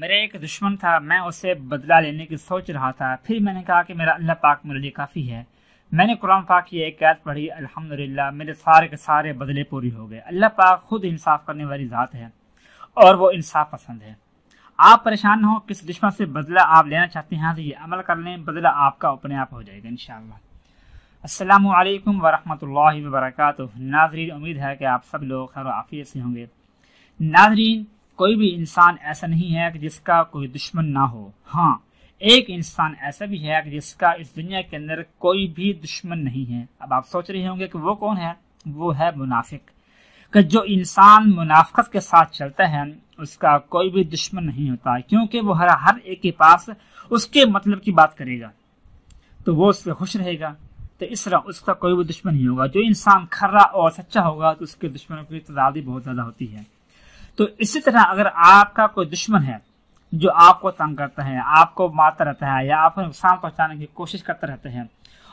मेरा एक दुश्मन था मैं उसे बदला लेने की सोच रहा था फिर मैंने कहा कि मेरा अल्लाह पाक मेरे लिए काफ़ी है मैंने कुरान पाक की एक कैद पढ़ी अल्हम्दुलिल्लाह मेरे सारे के सारे बदले पूरी हो गए अल्लाह पाक खुद इंसाफ करने वाली ज़ात है और वो इंसाफ पसंद है आप परेशान हो किस दुश्मन से बदला आप लेना चाहते हैं तो ये अमल कर लें बदला आपका अपने आप हो जाएगा इन अस्सलाम वालेकुम वरहमतुल्लाहि वबरकातुहू नाजरीन उम्मीद है कि आप सब लोग खैर आफिय से होंगे नाजरीन कोई भी इंसान ऐसा नहीं है कि जिसका कोई दुश्मन ना हो हाँ एक इंसान ऐसा भी है कि जिसका इस दुनिया के अंदर कोई भी दुश्मन नहीं है अब आप सोच रहे होंगे कि वो कौन है वो है मुनाफिक कि जो इंसान मुनाफत के साथ चलता है उसका कोई भी दुश्मन नहीं होता क्योंकि वो हर हर एक के पास उसके मतलब की बात करेगा तो वो उस पर खुश रहेगा तो इस तरह उसका कोई भी दुश्मन नहीं होगा जो इंसान खर्रा और सच्चा होगा तो उसके दुश्मनों की तदादी बहुत ज़्यादा होती है तो इसी तरह अगर आपका कोई दुश्मन है जो आपको तंग करता है आपको मारता रहता है या आपको नुकसान पहुंचाने की कोशिश करते रहते हैं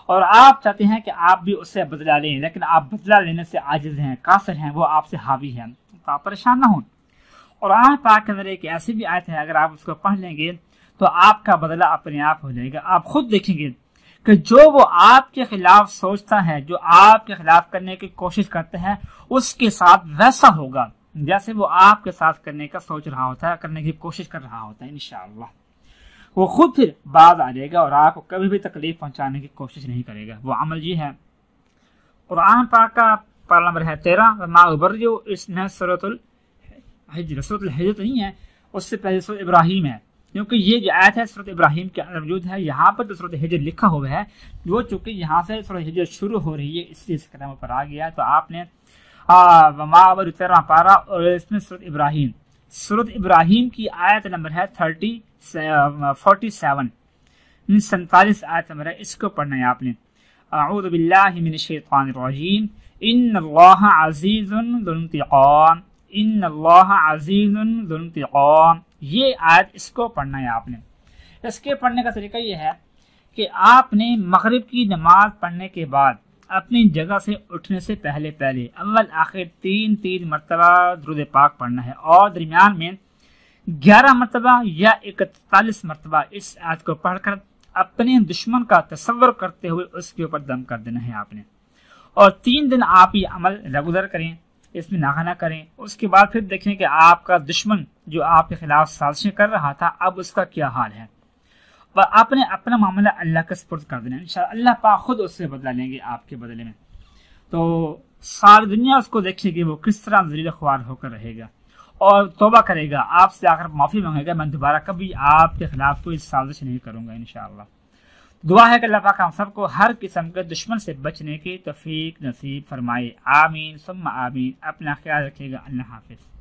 और आप चाहते हैं कि आप भी उससे बदला लें लेकिन आप बदला लेने से आजिज हैं कासर हैं वो आपसे हावी हैं तो आप परेशान ना हों और आम पाक के अंदर एक ऐसी भी आयत है अगर आप उसको पढ़ लेंगे तो आपका बदला अपने आप हो जाएगा आप खुद देखेंगे कि जो वो आपके खिलाफ सोचता है जो आपके खिलाफ करने की कोशिश करते हैं उसके साथ वैसा होगा जैसे वो आपके साथ करने का सोच रहा होता है करने की कोशिश कर रहा होता है इन वो खुद फिर बाद आ जाएगा और आपको कभी भी तकलीफ पहुंचाने की कोशिश नहीं करेगा वो अमल जी है आम पाक का पारा नंबर है तेरह उबर जो इसमें सूरतुल हजरत तो नहीं है उससे पहले सरत इब्राहिम है क्योंकि ये जो आयत है सरत इब्राहिम के अंदर मौजूद है यहाँ पर जो तो सरत हिजर लिखा हुआ है वो चूंकि यहाँ से सरत हजर शुरू हो रही है इसलिए इस कदम पर आ गया तो आपने पारा और सूरत इब्राहिम सूरत इब्राहिम की आयत नंबर है थर्टी फोर्टी सेवन सैतालीस आयत नंबर है इसको पढ़ना है आपने आऊदबिल्लाशानरजीम इन अल्लाह इन अल्लाह ये आयत इसको पढ़ना है आपने इसके पढ़ने का तरीका ये है कि आपने मगरब की नमाज पढ़ने के बाद अपनी जगह से उठने से पहले पहले अव्वल आखिर तीन तीन मरतबा दरुद पाक पढ़ना है और दरमियान में ग्यारह मरतबा या इकतालीस मरतबा इस आयत को पढ़कर अपने दुश्मन का तस्वर करते हुए उसके ऊपर दम कर देना है आपने और तीन दिन आप ये अमल रेगुलर करें इसमें नागाना करें उसके बाद फिर देखें कि आपका दुश्मन जो आपके खिलाफ साजिशें कर रहा था अब उसका क्या हाल है व आपने अपना मामला अल्लाह के सपोर्ट कर देना इन अल्लाह पा खुद उससे बदला लेंगे आपके बदले में तो सारी दुनिया उसको देखेगी वो किस तरह जरील ख्वार होकर रहेगा और तोबा करेगा आपसे आकर माफ़ी मांगेगा मैं दोबारा कभी आपके खिलाफ कोई साजिश नहीं करूँगा इन दुआ है कि अल्लाह पाक हम सबको हर किस्म के दुश्मन से बचने की तफीक नसीब फरमाए आमीन सुम आमीन अपना ख्याल रखिएगा अल्लाह हाफिज़